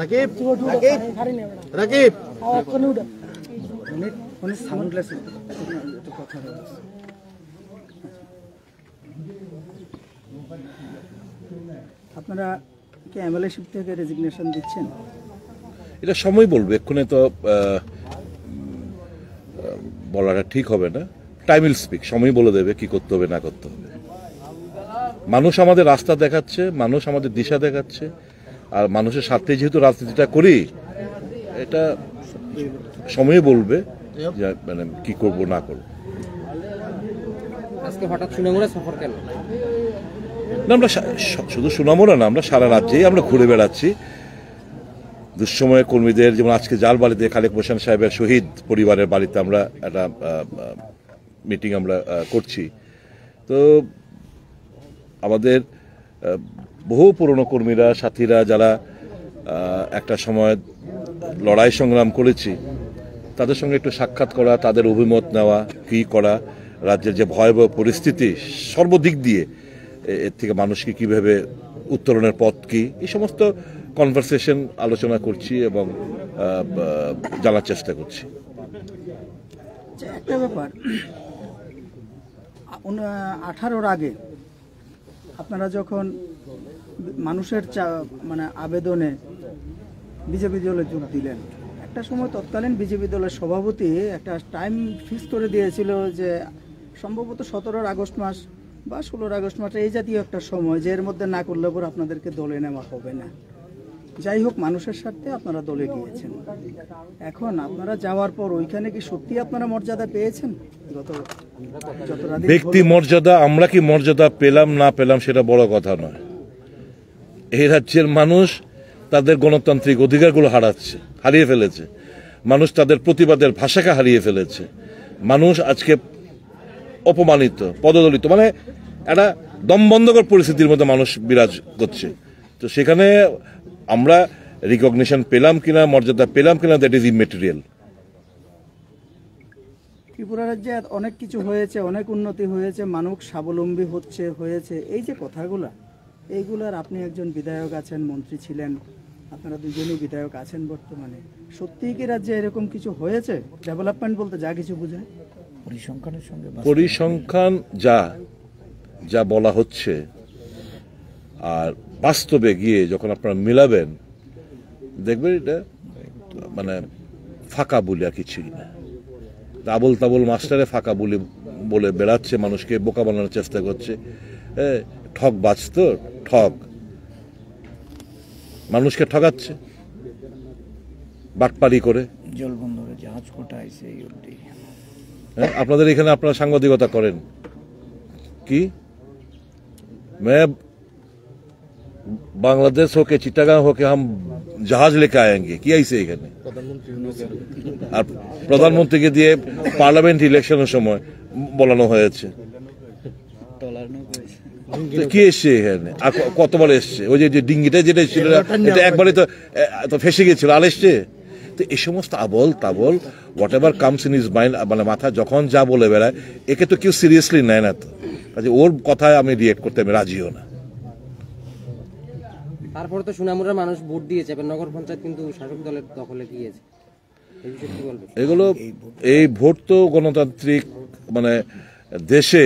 রাকিব রাকিব রাকিব আপনারা কি থেকে রেজিগনেশন দিচ্ছেন এটা সময় বলবে এক্ষুনি তো বলাটা ঠিক হবে না টাইম উইল স্পিক সময় বলে দেবে কি করতে হবে না করতে হবে মানুষ আমাদের রাস্তা দেখাচ্ছে মানুষ আমাদের দিশা দেখাচ্ছে আর মানুষের স্বার্থে যেহেতু রাজনীতিটা করি এটা সময়ে বলবে মানে কি করব না করব না আমরা শুধু সুনামুরা না আমরা সারা রাজ্যেই আমরা ঘুরে বেড়াচ্ছি দুঃসময় কর্মীদের যেমন আজকে যার বাড়িতে খালেক মোশান সাহেবের শহীদ পরিবারের বাড়িতে আমরা একটা মিটিং আমরা করছি তো আমাদের বহু পুরনো কর্মীরা সাথীরা যারা একটা সময় লড়াই সংগ্রাম করেছি তাদের সঙ্গে একটু সাক্ষাৎ করা তাদের অভিমত নেওয়া কী করা রাজ্যের যে ভয়াবহ পরিস্থিতি সর্বদিক দিয়ে এর থেকে মানুষকে কীভাবে উত্তরণের পথ কী এই সমস্ত কনভারসেশন আলোচনা করছি এবং জানার চেষ্টা করছি আচ্ছা, একটা ব্যাপার আঠারোর আগে আপনারা যখন মানুষের চা মানে আবেদনে বিজেপি দলে যোগ দিলেন একটা সময় তৎকালীন বিজেপি দলের সভাপতি একটা টাইম ফিক্স করে দিয়েছিল যে সম্ভবত সতেরোর আগস্ট মাস বা ষোলোর আগস্ট মাসে এই জাতীয় একটা সময় যে এর মধ্যে না করলে পর আপনাদেরকে দলে নেওয়া হবে না যাই হোক মানুষের স্বার্থে আপনারা দলে গিয়েছেন এখন আপনারা যাওয়ার পর ওইখানে কি সত্যি আপনারা মর্যাদা পেয়েছেন গত ব্যক্তি মর্যাদা আমরা কি মর্যাদা পেলাম না পেলাম সেটা বড় কথা নয় এই রাজ্যের মানুষ তাদের গণতান্ত্রিক অধিকারগুলো হারাচ্ছে হারিয়ে ফেলেছে মানুষ তাদের প্রতিবাদের ভাষাকে হারিয়ে ফেলেছে মানুষ আজকে অপমানিত পদদলিত মানে একটা দমবন্ধকর পরিস্থিতির মধ্যে মানুষ বিরাজ করছে তো সেখানে আমরা রিকগনিশন পেলাম কিনা মর্যাদা পেলাম কিনা দ্যাট ইজ ইমেটেরিয়াল ত্রিপুরা রাজ্যে অনেক কিছু হয়েছে অনেক উন্নতি হয়েছে মানুষ স্বাবলম্বী হচ্ছে হয়েছে এই যে কথাগুলা এইগুলার আপনি একজন বিধায়ক আছেন মন্ত্রী ছিলেন আপনারা দুজনেই বিধায়ক আছেন বর্তমানে সত্যিই কি রাজ্যে এরকম কিছু হয়েছে ডেভেলপমেন্ট বলতে যা কিছু বোঝায় পরিসংখ্যানের সঙ্গে পরিসংখ্যান যা যা বলা হচ্ছে আর বাস্তবে গিয়ে যখন আপনারা মিলাবেন দেখবেন এটা মানে ফাঁকা বলি আর কিছুই না তাবল তাবল মাস্টারে ফাঁকা বলি বলে বেড়াচ্ছে মানুষকে বোকা বানানোর চেষ্টা করছে হ্যাঁ ঠক বাঁচত ঠক মানুষকে ঠকাচ্ছে বাটপাড়ি করে জলবন্দরে জাহাজ হ্যাঁ, আপনাদের এখানে আপনারা সাংবাদিকতা করেন কি বাংলাদেশ হোক होके চিটাগাং হোক আম জাহাজ লেকে আয়েঙ্গে কি আইসে এখানে আর প্রধানমন্ত্রীকে দিয়ে পার্লামেন্ট ইলেকশনের সময় বলানো হয়েছে কে এসছে এখানে আর কতবার এসছে ওই যে ডিঙ্গিটা যেটা ছিল এটা একবারে তো ফেসে গেছিল আর এসছে তো এই সমস্ত আবল তাবল whatever comes in is mind মানে মাথা যখন যা বলে বেড়ায় একে তো কেউ সিরিয়াসলি নেয় না তো কাজে ওর কথায় আমি রিয়েক্ট করতে আমি রাজিও না তারপরে তো সুনামুরা মানুষ ভোট দিয়েছে এবার নগর পঞ্চায়েত কিন্তু শাসক দলের দখলে গিয়েছে এগুলো এই ভোট তো গণতান্ত্রিক মানে দেশে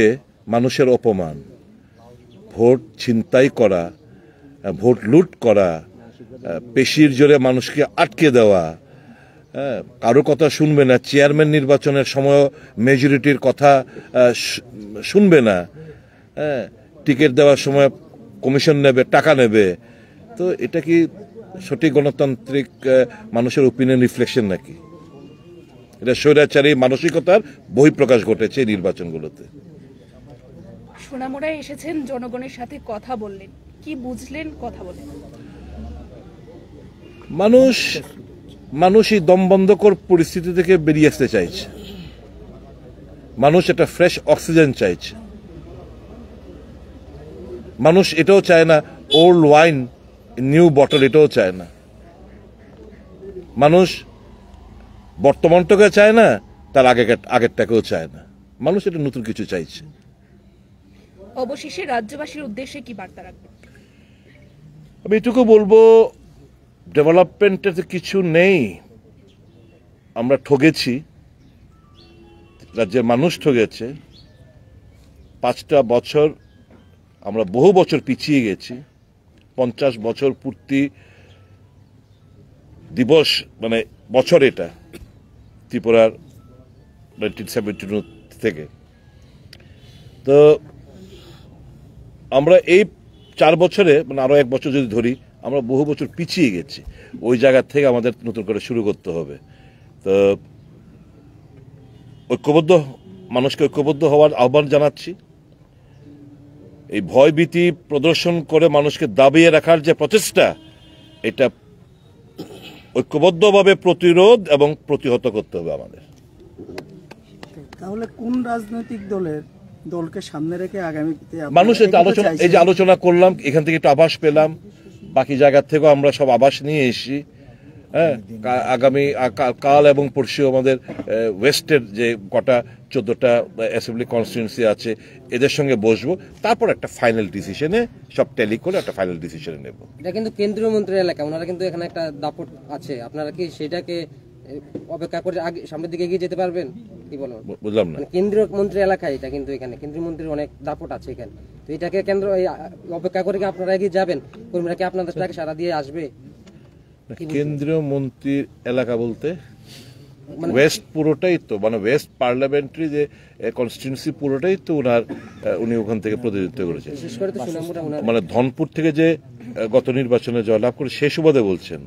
মানুষের অপমান ভোট ছিনতাই করা ভোট লুট করা পেশির জোরে মানুষকে আটকে দেওয়া কারো কথা শুনবে না চেয়ারম্যান নির্বাচনের সময় মেজরিটির কথা শুনবে না হ্যাঁ, টিকিট দেওয়ার সময় কমিশন নেবে টাকা নেবে তো এটা কি সঠিক গণতান্ত্রিক মানুষের ওপিনিয়ন রিফ্লেকশন নাকি এটা স্বৈরাচারী মানসিকতার বহিঃপ্রকাশ ঘটেছে এই নির্বাচনগুলোতে সোনামোড়ায় এসেছেন জনগণের সাথে কথা বললেন কি বুঝলেন কথা বলেন মানুষ মানুষ এই দমবন্ধকর পরিস্থিতি থেকে বেরিয়ে আসতে চাইছে মানুষ একটা ফ্রেশ অক্সিজেন চাইছে মানুষ এটাও চায় না ওল্ড ওয়াইন নিউ বটল এটাও চায় না মানুষ বর্তমানটাকে চায় না তার আগে আগেরটাকেও চায় না মানুষ এটা নতুন কিছু চাইছে অবশেষে রাজ্যবাসীর উদ্দেশ্যে কি বার্তা রাখবেন আমি এটুকু বলবো ডেভেলপমেন্টে তো কিছু নেই আমরা ঠগেছি রাজ্যের মানুষ ঠগেছে পাঁচটা বছর আমরা বহু বছর পিছিয়ে গেছি পঞ্চাশ বছর পূর্তি দিবস মানে বছর এটা ত্রিপুরার নাইনটিন সেভেন্টি থেকে তো আমরা এই চার বছরে মানে আরও এক বছর যদি ধরি আমরা বহু বছর পিছিয়ে গেছি ওই জায়গা থেকে আমাদের নতুন করে শুরু করতে হবে তো ঐক্যবদ্ধ মানুষকে ঐক্যবদ্ধ হওয়ার আহ্বান জানাচ্ছি এই ভয়ভীতি প্রদর্শন করে মানুষকে দাবিয়ে রাখার যে প্রচেষ্টা এটা ঐক্যবদ্ধভাবে প্রতিরোধ এবং প্রতিহত করতে হবে আমাদের তাহলে কোন রাজনৈতিক দলের দলকে সামনে রেখে আগামীতে মানুষ আলোচনা এই যে আলোচনা করলাম এখান থেকে একটু আভাস পেলাম বাকি জায়গার থেকেও আমরা সব আভাস নিয়ে এসেছি হ্যাঁ আগামী কাল এবং পরশু আমাদের ওয়েস্টের যে কটা চোদ্দোটা অ্যাসেম্বলি কনস্টিটিউন্সি আছে এদের সঙ্গে বসবো তারপর একটা ফাইনাল ডিসিশনে সব টেলি করে একটা ফাইনাল ডিসিশনে নেব এটা কিন্তু কেন্দ্রীয় মন্ত্রী এলাকা ওনারা কিন্তু এখানে একটা দাপট আছে আপনারা কি সেটাকে অপেক্ষা করে আগে সামনের দিকে এগিয়ে যেতে পারবেন কি বলবো বুঝলাম না মানে কেন্দ্রীয় মন্ত্রী এলাকা এটা কিন্তু এখানে কেন্দ্রীয় মন্ত্রীর অনেক দাপট আছে এখানে তো এটাকে কেন্দ্র অপেক্ষা করে কি আপনারা এগিয়ে যাবেন কর্মীরা কি আপনাদের টাকা আচ্ছা। সারা দিয়ে আসবে কেন্দ্রীয় মন্ত্রীর এলাকা বলতে ওয়েস্ট মানে- পুরোটাই তো মানে ওয়েস্ট পার্লামেন্টারি যে কনস্টিটিউন্সি পুরোটাই তো ওনার উনি ওখান থেকে প্রতিনিধিত্ব করেছেন মানে ধনপুর থেকে যে গত নির্বাচনে জয়লাভ করে সে সুবাদে বলছেন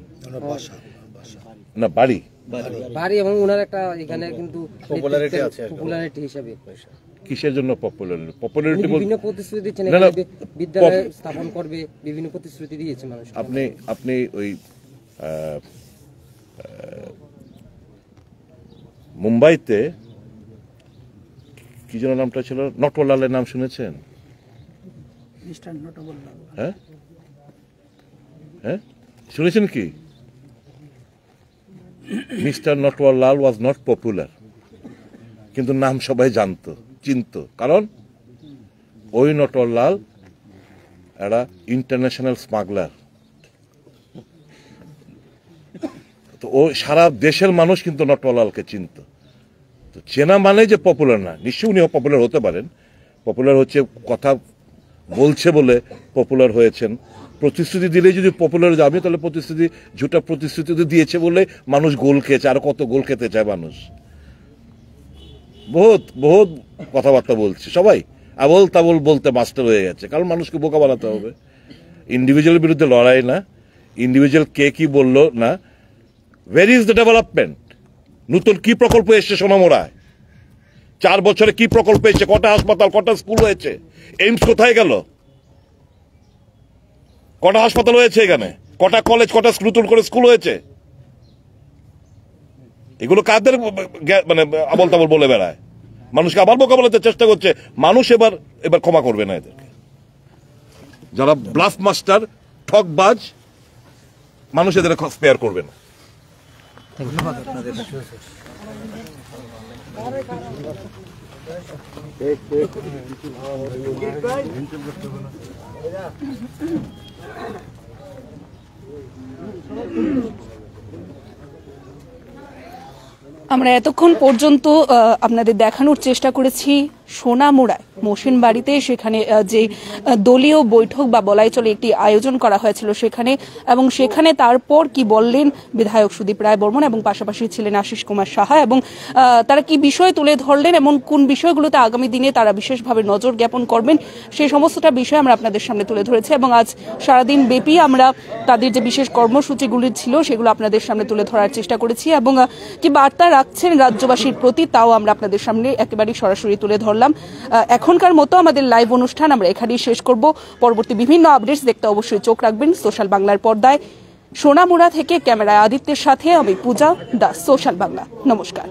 না বাড়ি এবং ওনার একটা এখানে কিন্তু পপুলারিটি আছে পপুলারিটি হিসেবে কিসের জন্য পপুলার পপুলারিটি বিভিন্ন প্রতিশ্রুতি দিচ্ছেন বিদ্যালয় স্থাপন করবে বিভিন্ন প্রতিশ্রুতি দিয়েছে মানুষ আপনি আপনি ওই মুম্বাইতে কি যেন নামটা ছিল নটওয়ালালের নাম শুনেছেন হ্যাঁ হ্যাঁ শুনেছেন কি mister Natwal was not popular কিন্তু নাম সবাই জানত চিনত কারণ ওই নটওয়াল একটা ইন্টারন্যাশনাল স্মাগলার তো ও সারা দেশের মানুষ কিন্তু নটওয়ালালকে চিনত তো চেনা মানে যে পপুলার না নিশ্চয়ই উনি পপুলার হতে পারেন পপুলার হচ্ছে কথা বলছে বলে পপুলার হয়েছেন প্রতিশ্রুতি দিলেই যদি পপুলার যাবে তাহলে প্রতিশ্রুতি ঝুটা প্রতিশ্রুতি দিয়েছে বলে মানুষ গোল খেয়েছে আর কত গোল খেতে চায় মানুষ বহুত বহুত কথাবার্তা বলছে সবাই আবল তাবল বলতে মাস্টার হয়ে গেছে কারণ মানুষকে বোকা বানাতে হবে ইন্ডিভিজুয়ালের বিরুদ্ধে লড়াই না ইন্ডিভিজুয়াল কে কি বলল না ভেরি ইজ দ্য ডেভেলপমেন্ট নতুন কি প্রকল্প এসছে সোনামোড়ায় চার বছরে কি প্রকল্প হয়েছে কটা হাসপাতাল কটা স্কুল হয়েছে এইমস কোথায় গেল কটা হাসপাতাল হয়েছে এখানে কটা কলেজ কটা নতুন করে স্কুল হয়েছে এগুলো কাদের মানে আবল তাবল বলে বেড়ায় মানুষকে আবার মোকাবেলাতে চেষ্টা করছে মানুষ এবার এবার ক্ষমা করবে না এদেরকে যারা ব্লাফ মাস্টার ঠকবাজ মানুষ এদের স্পেয়ার করবে না ধন্যবাদ আপনাদের আমরা এতক্ষণ পর্যন্ত আপনাদের দেখানোর চেষ্টা করেছি সোনামুড়ায় মসিন বাড়িতে সেখানে যে দলীয় বৈঠক বা বলাই চলে একটি আয়োজন করা হয়েছিল সেখানে এবং সেখানে তারপর কি বললেন বিধায়ক সুদীপ রায় বর্মন এবং পাশাপাশি ছিলেন আশিস কুমার সাহা এবং তারা কি বিষয় তুলে ধরলেন এবং কোন বিষয়গুলোতে আগামী দিনে তারা বিশেষভাবে নজর জ্ঞাপন করবেন সেই সমস্তটা বিষয় আমরা আপনাদের সামনে তুলে ধরেছি এবং আজ সারাদিন ব্যাপী আমরা তাদের যে বিশেষ কর্মসূচিগুলি ছিল সেগুলো আপনাদের সামনে তুলে ধরার চেষ্টা করেছি এবং কি বার্তা রাখছেন রাজ্যবাসীর প্রতি তাও আমরা আপনাদের সামনে একেবারেই সরাসরি তুলে ধরলাম করলাম এখনকার মতো আমাদের লাইভ অনুষ্ঠান আমরা এখানেই শেষ করব পরবর্তী বিভিন্ন আপডেটস দেখতে অবশ্যই চোখ রাখবেন সোশ্যাল বাংলার পর্দায় সোনামুড়া থেকে ক্যামেরায় আদিত্যের সাথে আমি পূজা দাস সোশ্যাল বাংলা নমস্কার